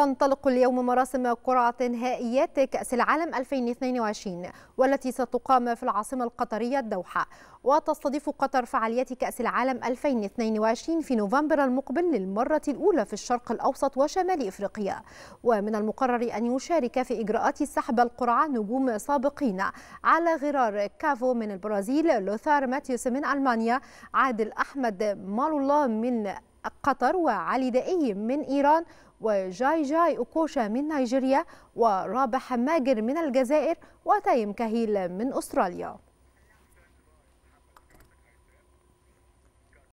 تنطلق اليوم مراسم قرعة نهائيات كأس العالم 2022 والتي ستقام في العاصمة القطرية الدوحة وتستضيف قطر فعاليات كأس العالم 2022 في نوفمبر المقبل للمرة الأولى في الشرق الأوسط وشمال إفريقيا ومن المقرر أن يشارك في إجراءات سحب القرعة نجوم سابقين على غرار كافو من البرازيل لوثار ماتيوس من ألمانيا عادل أحمد مالولا من قطر وعلي دائي من إيران وجاي جاي أوكوشا من نيجيريا ورابح ماجر من الجزائر وتايم كهيل من أستراليا